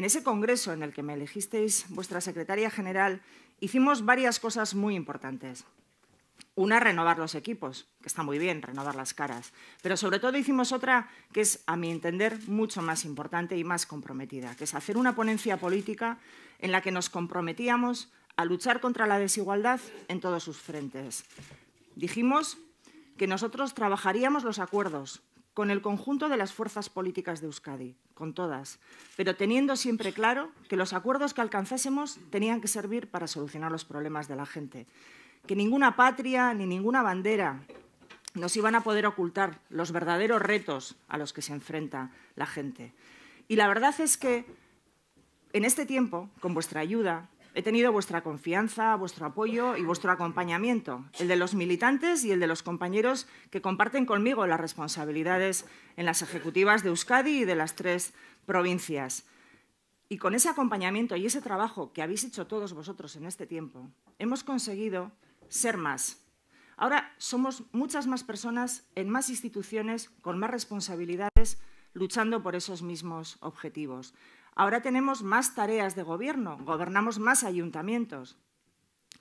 En ese congreso en el que me elegisteis vuestra secretaria general, hicimos varias cosas muy importantes. Una, renovar los equipos, que está muy bien, renovar las caras. Pero sobre todo hicimos otra que es, a mi entender, mucho más importante y más comprometida, que es hacer una ponencia política en la que nos comprometíamos a luchar contra la desigualdad en todos sus frentes. Dijimos que nosotros trabajaríamos los acuerdos, con el conjunto de las fuerzas políticas de Euskadi, con todas, pero teniendo siempre claro que los acuerdos que alcanzásemos tenían que servir para solucionar los problemas de la gente, que ninguna patria ni ninguna bandera nos iban a poder ocultar los verdaderos retos a los que se enfrenta la gente. Y la verdad es que en este tiempo, con vuestra ayuda, He tenido vuestra confianza, vuestro apoyo y vuestro acompañamiento, el de los militantes y el de los compañeros que comparten conmigo las responsabilidades en las ejecutivas de Euskadi y de las tres provincias. Y con ese acompañamiento y ese trabajo que habéis hecho todos vosotros en este tiempo, hemos conseguido ser más. Ahora somos muchas más personas en más instituciones, con más responsabilidades, luchando por esos mismos objetivos. Ahora tenemos más tareas de gobierno, gobernamos más ayuntamientos.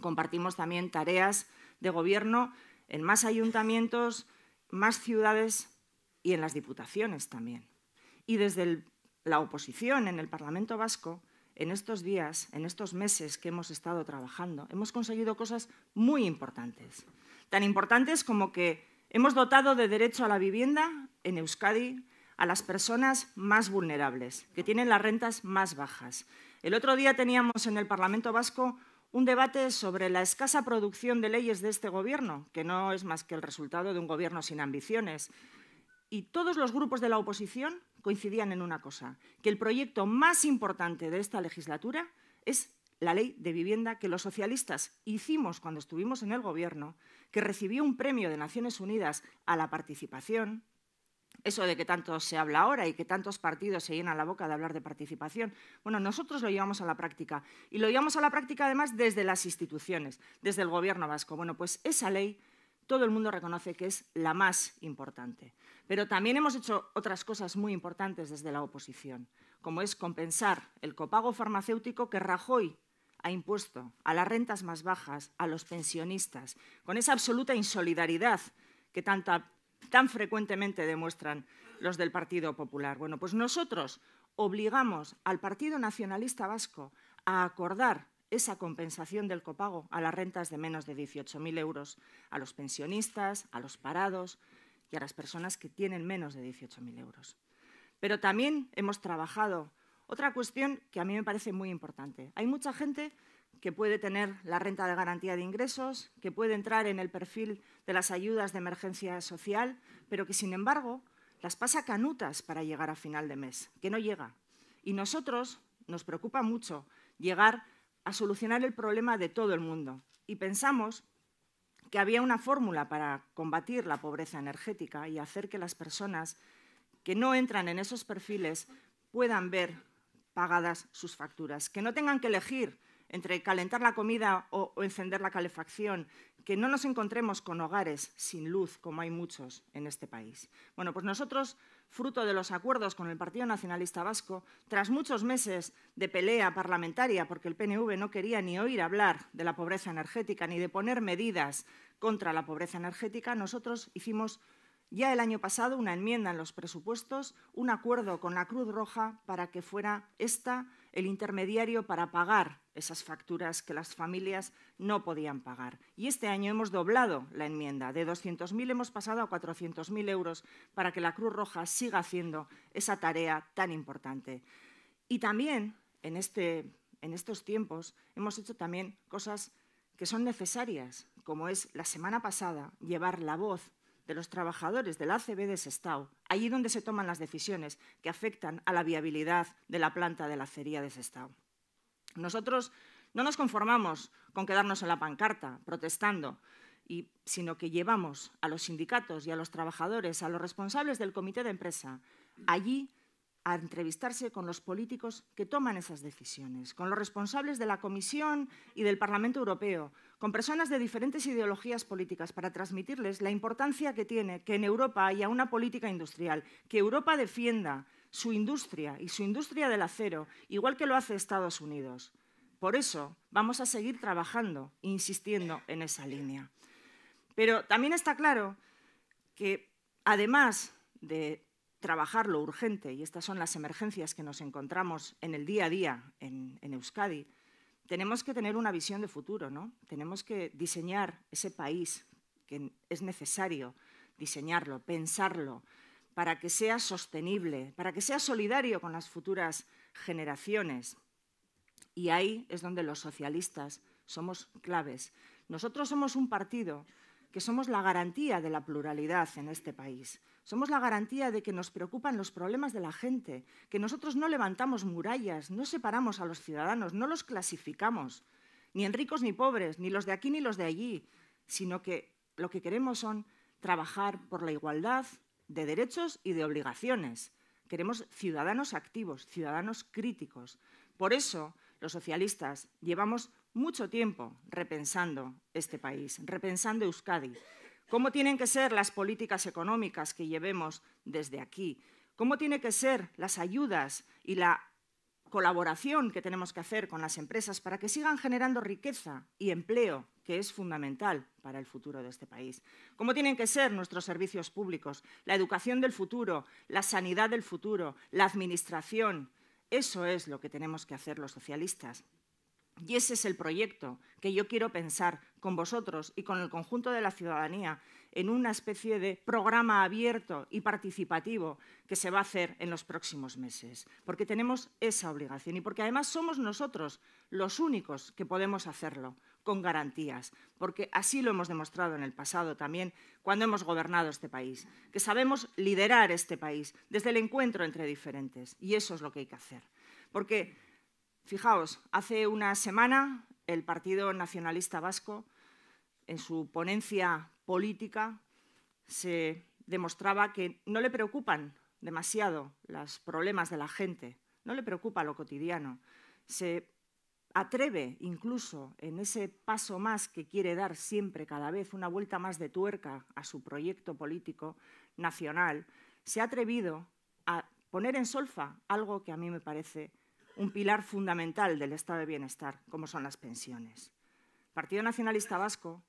Compartimos también tareas de gobierno en más ayuntamientos, más ciudades y en las diputaciones también. Y desde la oposición en el Parlamento Vasco, en estos días, en estos meses que hemos estado trabajando, hemos conseguido cosas muy importantes. Tan importantes como que hemos dotado de derecho a la vivienda en Euskadi a las personas más vulnerables, que tienen las rentas más bajas. El otro día teníamos en el Parlamento Vasco un debate sobre la escasa producción de leyes de este Gobierno, que no es más que el resultado de un Gobierno sin ambiciones. Y todos los grupos de la oposición coincidían en una cosa, que el proyecto más importante de esta legislatura es la ley de vivienda que los socialistas hicimos cuando estuvimos en el Gobierno, que recibió un premio de Naciones Unidas a la participación, eso de que tanto se habla ahora y que tantos partidos se llenan la boca de hablar de participación. Bueno, nosotros lo llevamos a la práctica y lo llevamos a la práctica además desde las instituciones, desde el Gobierno vasco. Bueno, pues esa ley todo el mundo reconoce que es la más importante. Pero también hemos hecho otras cosas muy importantes desde la oposición, como es compensar el copago farmacéutico que Rajoy ha impuesto a las rentas más bajas, a los pensionistas, con esa absoluta insolidaridad que tanta tan frecuentemente demuestran los del Partido Popular. Bueno, pues nosotros obligamos al Partido Nacionalista Vasco a acordar esa compensación del copago a las rentas de menos de 18.000 euros, a los pensionistas, a los parados y a las personas que tienen menos de 18.000 euros. Pero también hemos trabajado otra cuestión que a mí me parece muy importante. Hay mucha gente que puede tener la renta de garantía de ingresos, que puede entrar en el perfil de las ayudas de emergencia social, pero que, sin embargo, las pasa canutas para llegar a final de mes, que no llega. Y nosotros nos preocupa mucho llegar a solucionar el problema de todo el mundo. Y pensamos que había una fórmula para combatir la pobreza energética y hacer que las personas que no entran en esos perfiles puedan ver pagadas sus facturas, que no tengan que elegir entre calentar la comida o, encender la calefacción, que no nos encontremos con hogares sin luz, como hay muchos en este país. Bueno, pues nosotros, fruto de los acuerdos con el Partido Nacionalista Vasco, tras muchos meses de pelea parlamentaria, porque el PNV no quería ni oír hablar de la pobreza energética ni de poner medidas contra la pobreza energética, nosotros hicimos ya el año pasado una enmienda en los presupuestos, un acuerdo con la Cruz Roja para que fuera esta el intermediario para pagar esas facturas que las familias no podían pagar. Y este año hemos doblado la enmienda. De 200.000 hemos pasado a 400.000 euros para que la Cruz Roja siga haciendo esa tarea tan importante. Y también en, este, en estos tiempos hemos hecho también cosas que son necesarias, como es la semana pasada llevar la voz de los trabajadores del ACB de Sestao, allí donde se toman las decisiones que afectan a la viabilidad de la planta de la acería de Sestao. Nosotros no nos conformamos con quedarnos en la pancarta protestando, sino que llevamos a los sindicatos y a los trabajadores, a los responsables del comité de empresa, allí a entrevistarse con los políticos que toman esas decisiones, con los responsables de la Comisión y del Parlamento Europeo, con personas de diferentes ideologías políticas, para transmitirles la importancia que tiene que en Europa haya una política industrial, que Europa defienda su industria y su industria del acero, igual que lo hace Estados Unidos. Por eso vamos a seguir trabajando, insistiendo en esa línea. Pero también está claro que, además de trabajar lo urgente, y estas son las emergencias que nos encontramos en el día a día en, Euskadi, tenemos que tener una visión de futuro, ¿no? Tenemos que diseñar ese país que es necesario diseñarlo, pensarlo, para que sea sostenible, para que sea solidario con las futuras generaciones. Y ahí es donde los socialistas somos claves. Nosotros somos un partido que somos la garantía de la pluralidad en este país. Somos la garantía de que nos preocupan los problemas de la gente, que nosotros no levantamos murallas, no separamos a los ciudadanos, no los clasificamos, ni en ricos ni pobres, ni los de aquí ni los de allí, sino que lo que queremos son trabajar por la igualdad de derechos y de obligaciones. Queremos ciudadanos activos, ciudadanos críticos. Por eso, los socialistas llevamos mucho tiempo repensando este país, repensando Euskadi, cómo tienen que ser las políticas económicas que llevemos desde aquí, cómo tienen que ser las ayudas y la colaboración que tenemos que hacer con las empresas para que sigan generando riqueza y empleo, que es fundamental para el futuro de este país. Cómo tienen que ser nuestros servicios públicos, la educación del futuro, la sanidad del futuro, la administración, eso es lo que tenemos que hacer los socialistas. Y ese es el proyecto que yo quiero pensar con vosotros y con el conjunto de la ciudadanía en una especie de programa abierto y participativo que se va a hacer en los próximos meses, porque tenemos esa obligación y porque además somos nosotros los únicos que podemos hacerlo, con garantías, porque así lo hemos demostrado en el pasado también cuando hemos gobernado este país, que sabemos liderar este país desde el encuentro entre diferentes, y eso es lo que hay que hacer. Porque, fijaos, hace una semana el Partido Nacionalista Vasco, en su ponencia política, se demostraba que no le preocupan demasiado los problemas de la gente, no le preocupa lo cotidiano. Se atreve incluso en ese paso más que quiere dar siempre cada vez, una vuelta más de tuerca a su proyecto político nacional, se ha atrevido a poner en solfa algo que a mí me parece un pilar fundamental del estado de bienestar, como son las pensiones. El Partido Nacionalista Vasco,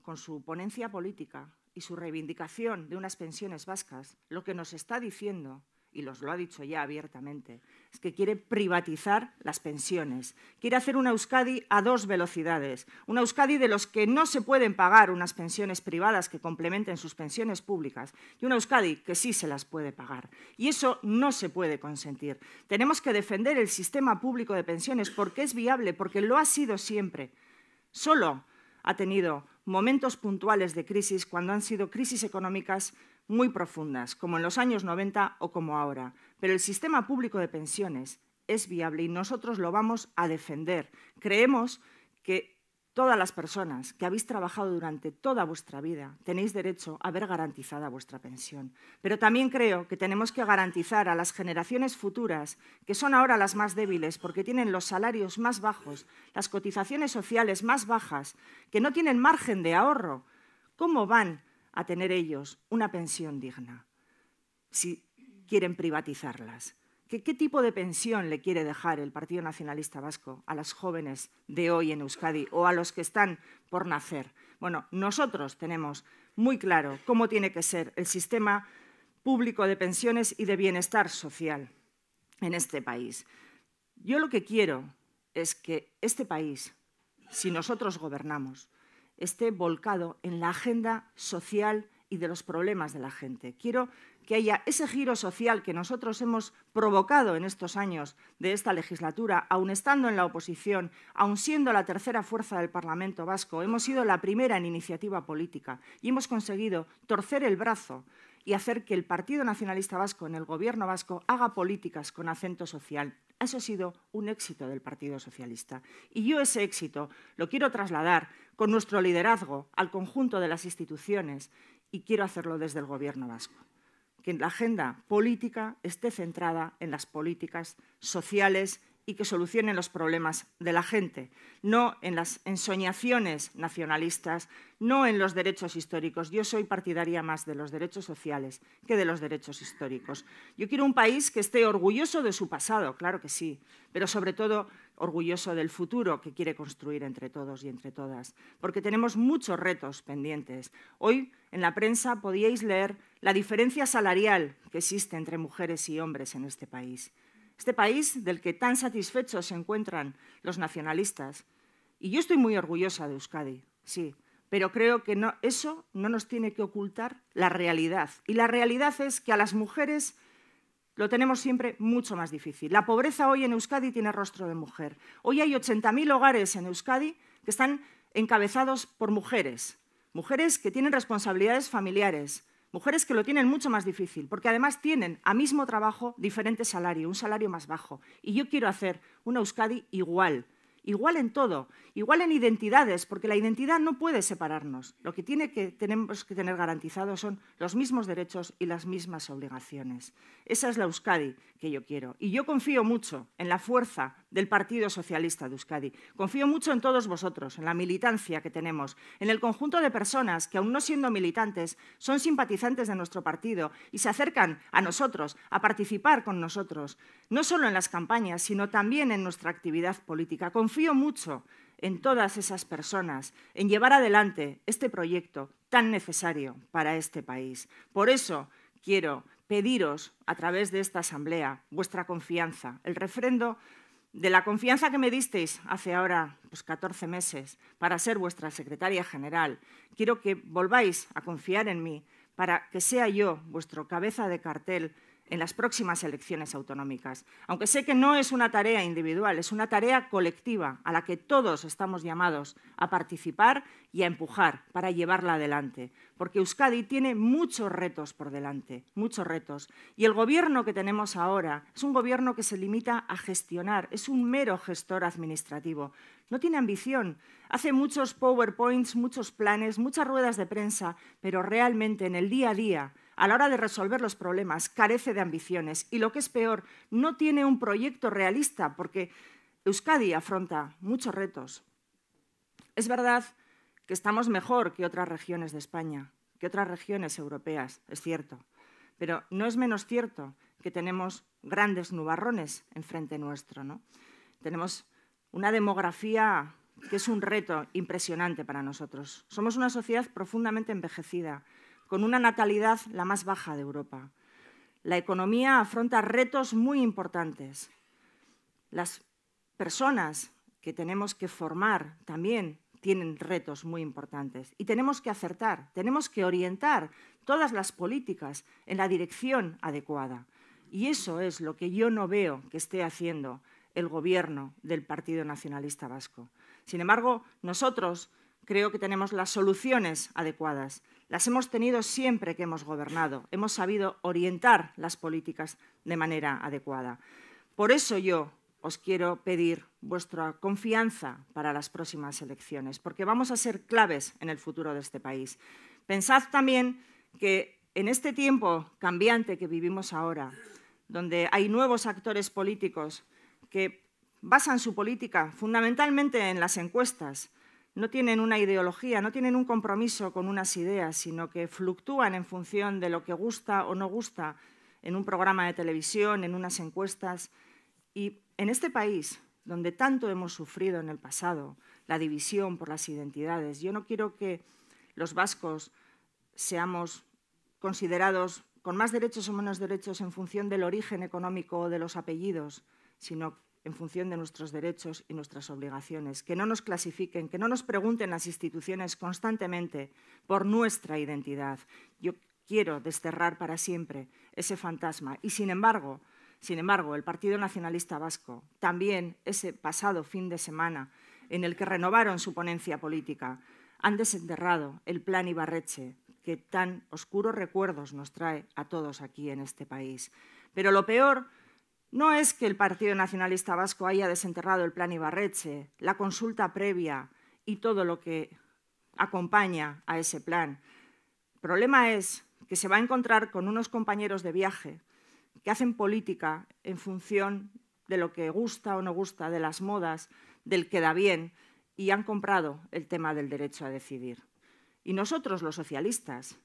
con su ponencia política y su reivindicación de unas pensiones vascas, lo que nos está diciendo y los lo ha dicho ya abiertamente, es que quiere privatizar las pensiones. Quiere hacer una Euskadi a dos velocidades. Una Euskadi de los que no se pueden pagar unas pensiones privadas que complementen sus pensiones públicas y una Euskadi que sí se las puede pagar. Y eso no se puede consentir. Tenemos que defender el sistema público de pensiones porque es viable, porque lo ha sido siempre. Solo ha tenido momentos puntuales de crisis cuando han sido crisis económicas muy profundas, como en los años 90 o como ahora, pero el sistema público de pensiones es viable y nosotros lo vamos a defender. Creemos que todas las personas que habéis trabajado durante toda vuestra vida tenéis derecho a ver garantizada vuestra pensión. Pero también creo que tenemos que garantizar a las generaciones futuras, que son ahora las más débiles porque tienen los salarios más bajos, las cotizaciones sociales más bajas, que no tienen margen de ahorro, cómo van a tener ellos una pensión digna si quieren privatizarlas? ¿Qué, tipo de pensión le quiere dejar el Partido Nacionalista Vasco a las jóvenes de hoy en Euskadi o a los que están por nacer? Bueno, nosotros tenemos muy claro cómo tiene que ser el sistema público de pensiones y de bienestar social en este país. Yo lo que quiero es que este país, si nosotros gobernamos, esté volcado en la agenda social y de los problemas de la gente. Quiero que haya ese giro social que nosotros hemos provocado en estos años de esta legislatura, aun estando en la oposición, aun siendo la tercera fuerza del Parlamento vasco, hemos sido la primera en iniciativa política y hemos conseguido torcer el brazo y hacer que el Partido Nacionalista Vasco en el Gobierno vasco haga políticas con acento social. Eso ha sido un éxito del Partido Socialista. Y yo ese éxito lo quiero trasladar con nuestro liderazgo al conjunto de las instituciones y quiero hacerlo desde el Gobierno vasco. Que la agenda política esté centrada en las políticas sociales y que solucionen los problemas de la gente, no en las ensoñaciones nacionalistas, no en los derechos históricos. Yo soy partidaria más de los derechos sociales que de los derechos históricos. Yo quiero un país que esté orgulloso de su pasado, claro que sí, pero sobre todo orgulloso del futuro que quiere construir entre todos y entre todas, porque tenemos muchos retos pendientes. Hoy en la prensa podíais leer la diferencia salarial que existe entre mujeres y hombres en este país. Este país del que tan satisfechos se encuentran los nacionalistas. Y yo estoy muy orgullosa de Euskadi, sí, pero creo que eso no nos tiene que ocultar la realidad. Y la realidad es que a las mujeres lo tenemos siempre mucho más difícil. La pobreza hoy en Euskadi tiene rostro de mujer. Hoy hay 80.000 hogares en Euskadi que están encabezados por mujeres, mujeres que tienen responsabilidades familiares, mujeres que lo tienen mucho más difícil, porque además tienen a mismo trabajo diferente salario, un salario más bajo. Y yo quiero hacer una Euskadi igual, igual en todo, igual en identidades, porque la identidad no puede separarnos. Lo que, tenemos que tener garantizado son los mismos derechos y las mismas obligaciones. Esa es la Euskadi que yo quiero. Y yo confío mucho en la fuerza del Partido Socialista de Euskadi. Confío mucho en todos vosotros, en la militancia que tenemos, en el conjunto de personas que, aun no siendo militantes, son simpatizantes de nuestro partido y se acercan a nosotros, a participar con nosotros, no solo en las campañas, sino también en nuestra actividad política. Confío mucho en todas esas personas, en llevar adelante este proyecto tan necesario para este país. Por eso quiero pediros, a través de esta Asamblea, vuestra confianza, el refrendo de la confianza que me disteis hace ahora pues, 14 meses para ser vuestra secretaria general, quiero que volváis a confiar en mí para que sea yo vuestro cabeza de cartel en las próximas elecciones autonómicas. Aunque sé que no es una tarea individual, es una tarea colectiva a la que todos estamos llamados a participar y a empujar para llevarla adelante. Porque Euskadi tiene muchos retos por delante, muchos retos. Y el gobierno que tenemos ahora es un gobierno que se limita a gestionar, es un mero gestor administrativo. No tiene ambición. Hace muchos PowerPoints, muchos planes, muchas ruedas de prensa, pero realmente en el día a día a la hora de resolver los problemas, carece de ambiciones y lo que es peor, no tiene un proyecto realista porque Euskadi afronta muchos retos. Es verdad que estamos mejor que otras regiones de España, que otras regiones europeas, es cierto, pero no es menos cierto que tenemos grandes nubarrones enfrente nuestro. ¿no? Tenemos una demografía que es un reto impresionante para nosotros. Somos una sociedad profundamente envejecida, con una natalidad la más baja de Europa. La economía afronta retos muy importantes. Las personas que tenemos que formar también tienen retos muy importantes y tenemos que acertar, tenemos que orientar todas las políticas en la dirección adecuada. Y eso es lo que yo no veo que esté haciendo el gobierno del Partido Nacionalista Vasco. Sin embargo, nosotros creo que tenemos las soluciones adecuadas, las hemos tenido siempre que hemos gobernado. Hemos sabido orientar las políticas de manera adecuada. Por eso yo os quiero pedir vuestra confianza para las próximas elecciones, porque vamos a ser claves en el futuro de este país. Pensad también que en este tiempo cambiante que vivimos ahora, donde hay nuevos actores políticos que basan su política fundamentalmente en las encuestas, no tienen una ideología, no tienen un compromiso con unas ideas, sino que fluctúan en función de lo que gusta o no gusta en un programa de televisión, en unas encuestas. Y en este país, donde tanto hemos sufrido en el pasado, la división por las identidades, yo no quiero que los vascos seamos considerados con más derechos o menos derechos en función del origen económico o de los apellidos, sino en función de nuestros derechos y nuestras obligaciones, que no nos clasifiquen, que no nos pregunten las instituciones constantemente por nuestra identidad. Yo quiero desterrar para siempre ese fantasma y sin embargo, sin embargo, el Partido Nacionalista Vasco también ese pasado fin de semana en el que renovaron su ponencia política han desenterrado el plan Ibarreche que tan oscuros recuerdos nos trae a todos aquí en este país. Pero lo peor no es que el Partido Nacionalista Vasco haya desenterrado el plan Ibarreche, la consulta previa y todo lo que acompaña a ese plan. El problema es que se va a encontrar con unos compañeros de viaje que hacen política en función de lo que gusta o no gusta, de las modas, del que da bien, y han comprado el tema del derecho a decidir. Y nosotros, los socialistas,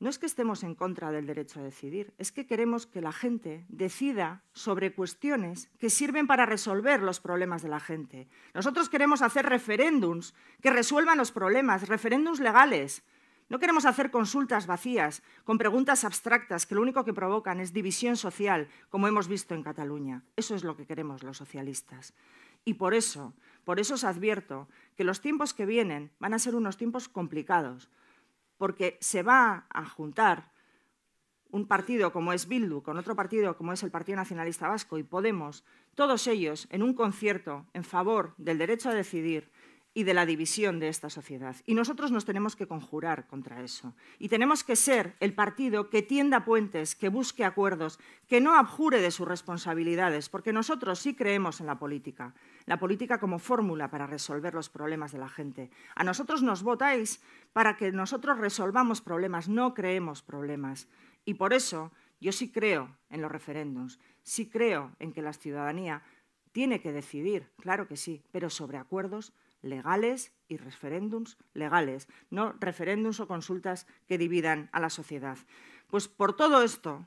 no es que estemos en contra del derecho a decidir, es que queremos que la gente decida sobre cuestiones que sirven para resolver los problemas de la gente. Nosotros queremos hacer referéndums que resuelvan los problemas, referéndums legales. No queremos hacer consultas vacías con preguntas abstractas que lo único que provocan es división social, como hemos visto en Cataluña. Eso es lo que queremos los socialistas. Y por eso, por eso os advierto que los tiempos que vienen van a ser unos tiempos complicados, porque se va a juntar un partido como es Bildu con otro partido como es el Partido Nacionalista Vasco y Podemos, todos ellos en un concierto en favor del derecho a decidir, y de la división de esta sociedad. Y nosotros nos tenemos que conjurar contra eso. Y tenemos que ser el partido que tienda puentes, que busque acuerdos, que no abjure de sus responsabilidades, porque nosotros sí creemos en la política, la política como fórmula para resolver los problemas de la gente. A nosotros nos votáis para que nosotros resolvamos problemas, no creemos problemas. Y por eso yo sí creo en los referéndums, sí creo en que la ciudadanía tiene que decidir, claro que sí, pero sobre acuerdos legales y referéndums legales, no referéndums o consultas que dividan a la sociedad. Pues por todo esto,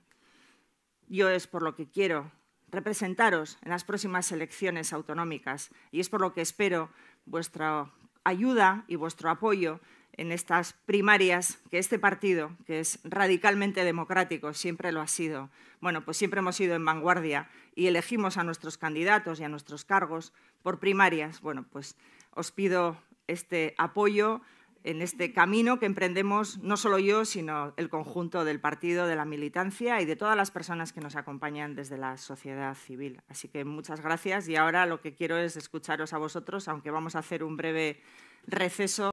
yo es por lo que quiero representaros en las próximas elecciones autonómicas y es por lo que espero vuestra ayuda y vuestro apoyo en estas primarias que este partido, que es radicalmente democrático, siempre lo ha sido. Bueno, pues siempre hemos sido en vanguardia y elegimos a nuestros candidatos y a nuestros cargos por primarias. Bueno, pues os pido este apoyo en este camino que emprendemos no solo yo, sino el conjunto del partido, de la militancia y de todas las personas que nos acompañan desde la sociedad civil. Así que muchas gracias y ahora lo que quiero es escucharos a vosotros, aunque vamos a hacer un breve receso.